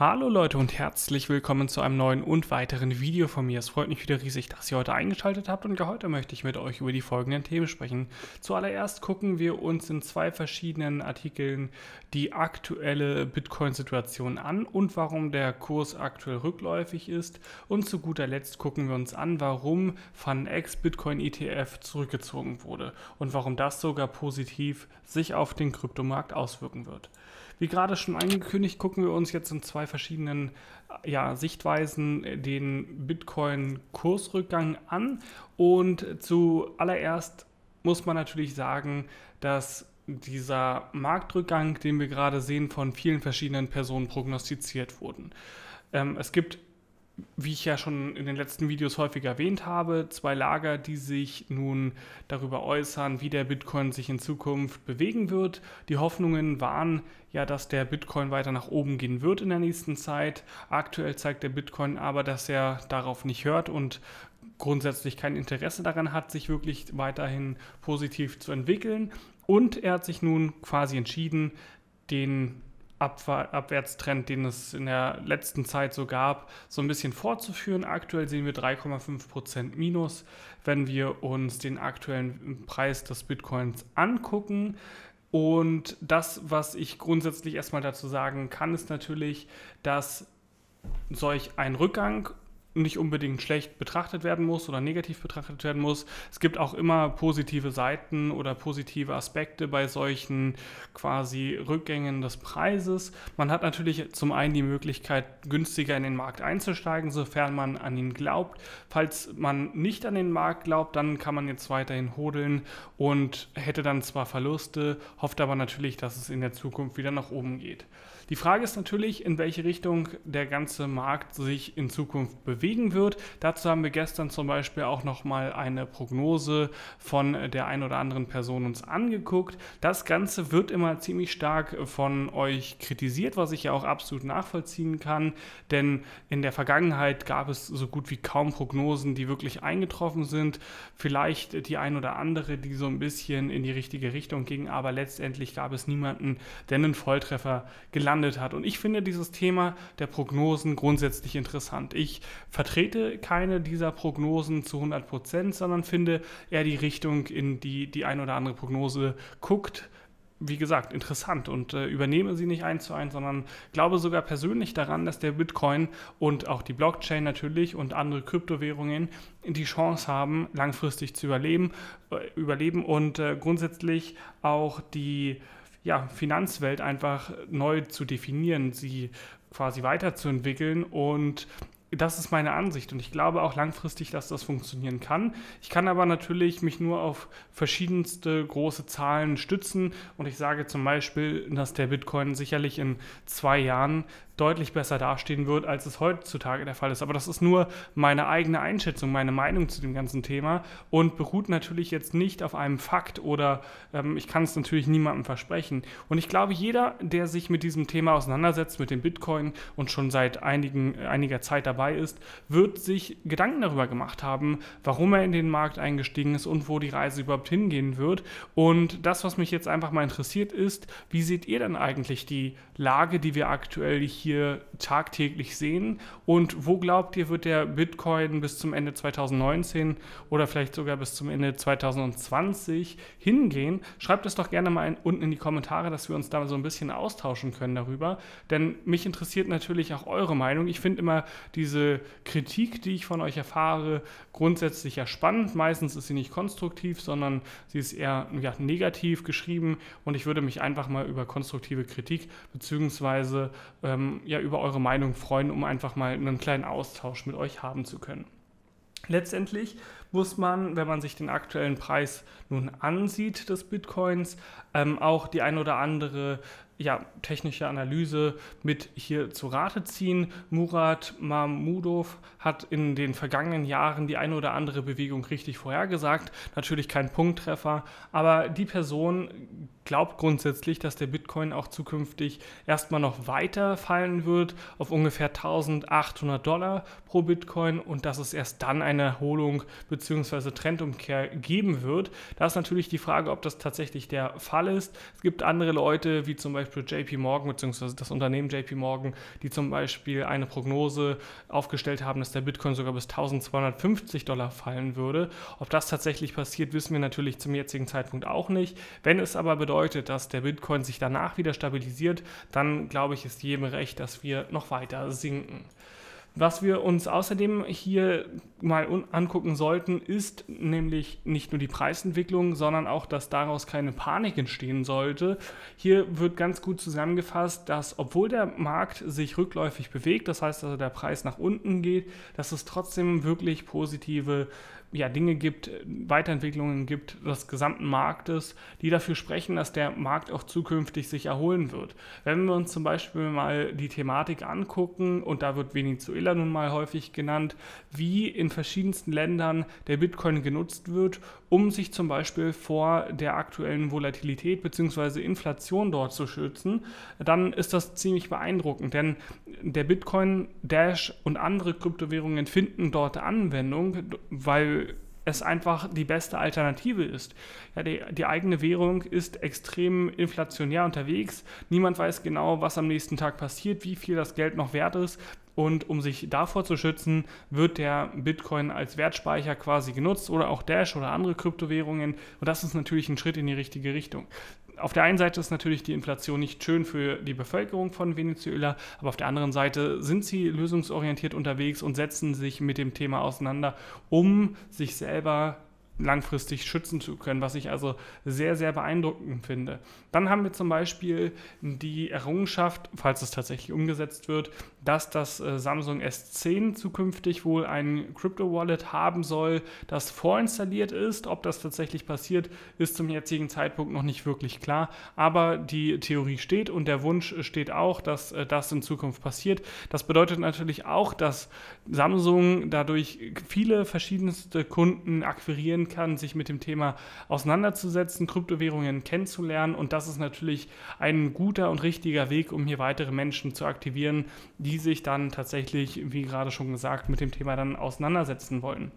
Hallo Leute und herzlich willkommen zu einem neuen und weiteren Video von mir. Es freut mich wieder riesig, dass ihr heute eingeschaltet habt und heute möchte ich mit euch über die folgenden Themen sprechen. Zuallererst gucken wir uns in zwei verschiedenen Artikeln die aktuelle Bitcoin-Situation an und warum der Kurs aktuell rückläufig ist. Und zu guter Letzt gucken wir uns an, warum FunX Bitcoin ETF zurückgezogen wurde und warum das sogar positiv sich auf den Kryptomarkt auswirken wird. Wie gerade schon angekündigt, gucken wir uns jetzt in zwei verschiedenen ja, Sichtweisen den Bitcoin-Kursrückgang an. Und zuallererst muss man natürlich sagen, dass dieser Marktrückgang, den wir gerade sehen, von vielen verschiedenen Personen prognostiziert wurden. Ähm, es gibt wie ich ja schon in den letzten Videos häufig erwähnt habe, zwei Lager, die sich nun darüber äußern, wie der Bitcoin sich in Zukunft bewegen wird. Die Hoffnungen waren ja, dass der Bitcoin weiter nach oben gehen wird in der nächsten Zeit. Aktuell zeigt der Bitcoin aber, dass er darauf nicht hört und grundsätzlich kein Interesse daran hat, sich wirklich weiterhin positiv zu entwickeln. Und er hat sich nun quasi entschieden, den Abfahr Abwärtstrend, den es in der letzten Zeit so gab, so ein bisschen fortzuführen. Aktuell sehen wir 3,5% Minus. Wenn wir uns den aktuellen Preis des Bitcoins angucken, und das, was ich grundsätzlich erstmal dazu sagen kann, ist natürlich, dass solch ein Rückgang nicht unbedingt schlecht betrachtet werden muss oder negativ betrachtet werden muss. Es gibt auch immer positive Seiten oder positive Aspekte bei solchen quasi Rückgängen des Preises. Man hat natürlich zum einen die Möglichkeit, günstiger in den Markt einzusteigen, sofern man an ihn glaubt. Falls man nicht an den Markt glaubt, dann kann man jetzt weiterhin hodeln und hätte dann zwar Verluste, hofft aber natürlich, dass es in der Zukunft wieder nach oben geht. Die Frage ist natürlich, in welche Richtung der ganze Markt sich in Zukunft bewegt bewegen wird. Dazu haben wir gestern zum Beispiel auch noch mal eine Prognose von der ein oder anderen Person uns angeguckt. Das Ganze wird immer ziemlich stark von euch kritisiert, was ich ja auch absolut nachvollziehen kann, denn in der Vergangenheit gab es so gut wie kaum Prognosen, die wirklich eingetroffen sind. Vielleicht die ein oder andere, die so ein bisschen in die richtige Richtung ging, aber letztendlich gab es niemanden, der einen Volltreffer gelandet hat. Und ich finde dieses Thema der Prognosen grundsätzlich interessant. Ich vertrete keine dieser Prognosen zu 100 Prozent, sondern finde eher die Richtung, in die die ein oder andere Prognose guckt wie gesagt, interessant und äh, übernehme sie nicht eins zu eins, sondern glaube sogar persönlich daran, dass der Bitcoin und auch die Blockchain natürlich und andere Kryptowährungen die Chance haben, langfristig zu überleben, äh, überleben und äh, grundsätzlich auch die ja, Finanzwelt einfach neu zu definieren, sie quasi weiterzuentwickeln und das ist meine Ansicht und ich glaube auch langfristig, dass das funktionieren kann. Ich kann aber natürlich mich nur auf verschiedenste große Zahlen stützen und ich sage zum Beispiel, dass der Bitcoin sicherlich in zwei Jahren deutlich besser dastehen wird, als es heutzutage der Fall ist. Aber das ist nur meine eigene Einschätzung, meine Meinung zu dem ganzen Thema und beruht natürlich jetzt nicht auf einem Fakt oder ähm, ich kann es natürlich niemandem versprechen. Und ich glaube, jeder, der sich mit diesem Thema auseinandersetzt, mit dem Bitcoin und schon seit einigen, äh, einiger Zeit dabei ist, wird sich Gedanken darüber gemacht haben, warum er in den Markt eingestiegen ist und wo die Reise überhaupt hingehen wird. Und das, was mich jetzt einfach mal interessiert ist, wie seht ihr denn eigentlich die Lage, die wir aktuell hier hier tagtäglich sehen? Und wo glaubt ihr, wird der Bitcoin bis zum Ende 2019 oder vielleicht sogar bis zum Ende 2020 hingehen? Schreibt es doch gerne mal in, unten in die Kommentare, dass wir uns da so ein bisschen austauschen können darüber. Denn mich interessiert natürlich auch eure Meinung. Ich finde immer diese Kritik, die ich von euch erfahre, grundsätzlich ja spannend. Meistens ist sie nicht konstruktiv, sondern sie ist eher ja, negativ geschrieben. Und ich würde mich einfach mal über konstruktive Kritik bzw. Ähm, ja, über eure Meinung freuen, um einfach mal einen kleinen Austausch mit euch haben zu können. Letztendlich muss man, wenn man sich den aktuellen Preis nun ansieht des Bitcoins, ähm, auch die ein oder andere ja, technische Analyse mit hier zu Rate ziehen. Murat Mahmudov hat in den vergangenen Jahren die eine oder andere Bewegung richtig vorhergesagt. Natürlich kein Punkttreffer, aber die Person glaubt grundsätzlich, dass der Bitcoin auch zukünftig erstmal noch weiter fallen wird auf ungefähr 1800 Dollar pro Bitcoin und dass es erst dann eine Erholung bzw. Trendumkehr geben wird. Da ist natürlich die Frage, ob das tatsächlich der Fall ist. Es gibt andere Leute, wie zum Beispiel Beispiel JP Morgan bzw. das Unternehmen JP Morgan, die zum Beispiel eine Prognose aufgestellt haben, dass der Bitcoin sogar bis 1250 Dollar fallen würde. Ob das tatsächlich passiert, wissen wir natürlich zum jetzigen Zeitpunkt auch nicht. Wenn es aber bedeutet, dass der Bitcoin sich danach wieder stabilisiert, dann glaube ich, ist jedem recht, dass wir noch weiter sinken. Was wir uns außerdem hier mal angucken sollten, ist nämlich nicht nur die Preisentwicklung, sondern auch, dass daraus keine Panik entstehen sollte. Hier wird ganz gut zusammengefasst, dass obwohl der Markt sich rückläufig bewegt, das heißt also der Preis nach unten geht, dass es trotzdem wirklich positive ja, Dinge gibt, äh, Weiterentwicklungen gibt des gesamten Marktes, die dafür sprechen, dass der Markt auch zukünftig sich erholen wird. Wenn wir uns zum Beispiel mal die Thematik angucken, und da wird Venezuela nun mal häufig genannt, wie in verschiedensten Ländern der Bitcoin genutzt wird, um sich zum Beispiel vor der aktuellen Volatilität bzw. Inflation dort zu schützen, dann ist das ziemlich beeindruckend, denn der Bitcoin, Dash und andere Kryptowährungen finden dort Anwendung, weil es einfach die beste Alternative ist. Ja, die, die eigene Währung ist extrem inflationär unterwegs. Niemand weiß genau, was am nächsten Tag passiert, wie viel das Geld noch wert ist. Und um sich davor zu schützen, wird der Bitcoin als Wertspeicher quasi genutzt oder auch Dash oder andere Kryptowährungen. Und das ist natürlich ein Schritt in die richtige Richtung auf der einen Seite ist natürlich die Inflation nicht schön für die Bevölkerung von Venezuela, aber auf der anderen Seite sind sie lösungsorientiert unterwegs und setzen sich mit dem Thema auseinander, um sich selber langfristig schützen zu können, was ich also sehr, sehr beeindruckend finde. Dann haben wir zum Beispiel die Errungenschaft, falls es tatsächlich umgesetzt wird, dass das äh, Samsung S10 zukünftig wohl ein Crypto-Wallet haben soll, das vorinstalliert ist. Ob das tatsächlich passiert, ist zum jetzigen Zeitpunkt noch nicht wirklich klar. Aber die Theorie steht und der Wunsch steht auch, dass äh, das in Zukunft passiert. Das bedeutet natürlich auch, dass Samsung dadurch viele verschiedenste Kunden akquirieren kann, sich mit dem Thema auseinanderzusetzen, Kryptowährungen kennenzulernen. Und das ist natürlich ein guter und richtiger Weg, um hier weitere Menschen zu aktivieren, die die sich dann tatsächlich, wie gerade schon gesagt, mit dem Thema dann auseinandersetzen wollen.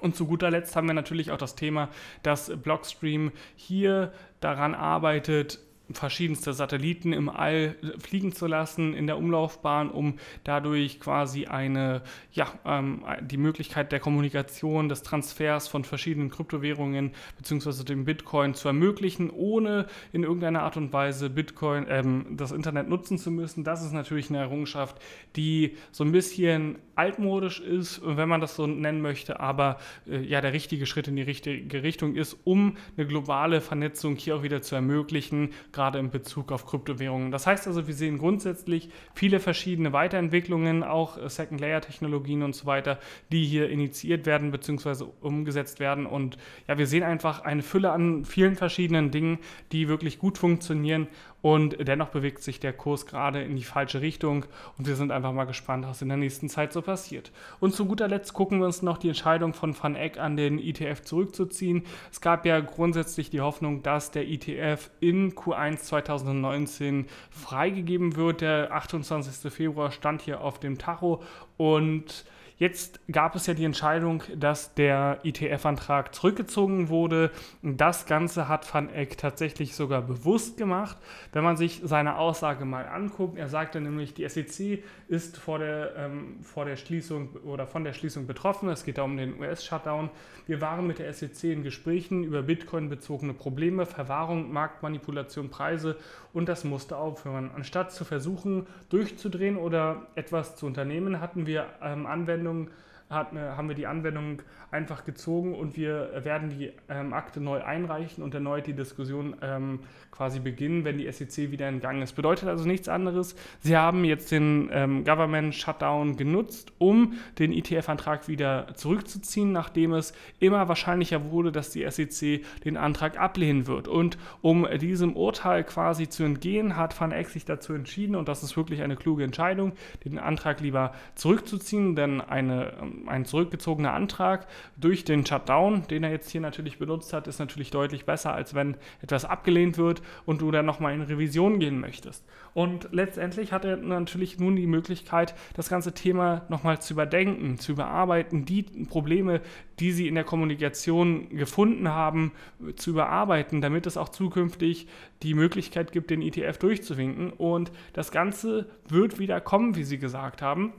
Und zu guter Letzt haben wir natürlich auch das Thema, dass Blockstream hier daran arbeitet, verschiedenste Satelliten im All fliegen zu lassen in der Umlaufbahn, um dadurch quasi eine, ja, ähm, die Möglichkeit der Kommunikation, des Transfers von verschiedenen Kryptowährungen bzw. dem Bitcoin zu ermöglichen, ohne in irgendeiner Art und Weise Bitcoin, ähm, das Internet nutzen zu müssen. Das ist natürlich eine Errungenschaft, die so ein bisschen altmodisch ist, wenn man das so nennen möchte, aber äh, ja, der richtige Schritt in die richtige Richtung ist, um eine globale Vernetzung hier auch wieder zu ermöglichen, gerade in Bezug auf Kryptowährungen. Das heißt also, wir sehen grundsätzlich viele verschiedene Weiterentwicklungen, auch Second-Layer-Technologien und so weiter, die hier initiiert werden bzw. umgesetzt werden. Und ja, wir sehen einfach eine Fülle an vielen verschiedenen Dingen, die wirklich gut funktionieren und dennoch bewegt sich der Kurs gerade in die falsche Richtung und wir sind einfach mal gespannt, was in der nächsten Zeit so passiert. Und zu guter Letzt gucken wir uns noch die Entscheidung von Van Eck an den ETF zurückzuziehen. Es gab ja grundsätzlich die Hoffnung, dass der ETF in Q1 2019 freigegeben wird. Der 28. Februar stand hier auf dem Tacho und Jetzt gab es ja die Entscheidung, dass der ITF-Antrag e zurückgezogen wurde. Das Ganze hat Van Eck tatsächlich sogar bewusst gemacht. Wenn man sich seine Aussage mal anguckt, er sagte nämlich, die SEC ist vor der, ähm, vor der Schließung oder von der Schließung betroffen. Es geht da um den US-Shutdown. Wir waren mit der SEC in Gesprächen über Bitcoin-bezogene Probleme, Verwahrung, Marktmanipulation, Preise und das musste aufhören. Anstatt zu versuchen, durchzudrehen oder etwas zu unternehmen, hatten wir ähm, Anwendungen Meinung hat, haben wir die Anwendung einfach gezogen und wir werden die ähm, Akte neu einreichen und erneut die Diskussion ähm, quasi beginnen, wenn die SEC wieder in Gang ist. Bedeutet also nichts anderes. Sie haben jetzt den ähm, Government Shutdown genutzt, um den ETF-Antrag wieder zurückzuziehen, nachdem es immer wahrscheinlicher wurde, dass die SEC den Antrag ablehnen wird. Und um diesem Urteil quasi zu entgehen, hat Van Eck sich dazu entschieden, und das ist wirklich eine kluge Entscheidung, den Antrag lieber zurückzuziehen, denn eine ähm, ein zurückgezogener Antrag durch den Shutdown, den er jetzt hier natürlich benutzt hat, ist natürlich deutlich besser, als wenn etwas abgelehnt wird und du dann nochmal in Revision gehen möchtest. Und letztendlich hat er natürlich nun die Möglichkeit, das ganze Thema nochmal zu überdenken, zu überarbeiten, die Probleme, die sie in der Kommunikation gefunden haben, zu überarbeiten, damit es auch zukünftig die Möglichkeit gibt, den ETF durchzuwinken. Und das Ganze wird wieder kommen, wie Sie gesagt haben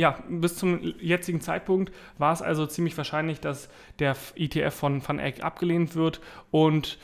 ja, bis zum jetzigen Zeitpunkt war es also ziemlich wahrscheinlich, dass der ETF e von Van Eck abgelehnt wird und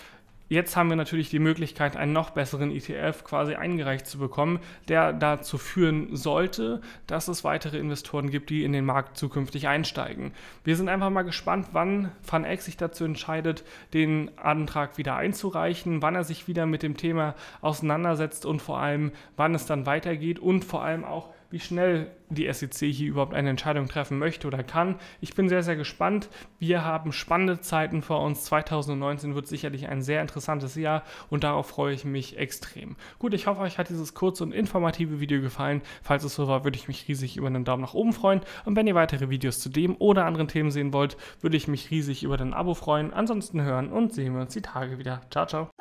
Jetzt haben wir natürlich die Möglichkeit, einen noch besseren ETF quasi eingereicht zu bekommen, der dazu führen sollte, dass es weitere Investoren gibt, die in den Markt zukünftig einsteigen. Wir sind einfach mal gespannt, wann FanEck sich dazu entscheidet, den Antrag wieder einzureichen, wann er sich wieder mit dem Thema auseinandersetzt und vor allem, wann es dann weitergeht und vor allem auch, wie schnell die SEC hier überhaupt eine Entscheidung treffen möchte oder kann. Ich bin sehr, sehr gespannt. Wir haben spannende Zeiten vor uns. 2019 wird sicherlich ein sehr interessantes Jahr und darauf freue ich mich extrem. Gut, ich hoffe, euch hat dieses kurze und informative Video gefallen. Falls es so war, würde ich mich riesig über einen Daumen nach oben freuen. Und wenn ihr weitere Videos zu dem oder anderen Themen sehen wollt, würde ich mich riesig über ein Abo freuen. Ansonsten hören und sehen wir uns die Tage wieder. Ciao, ciao.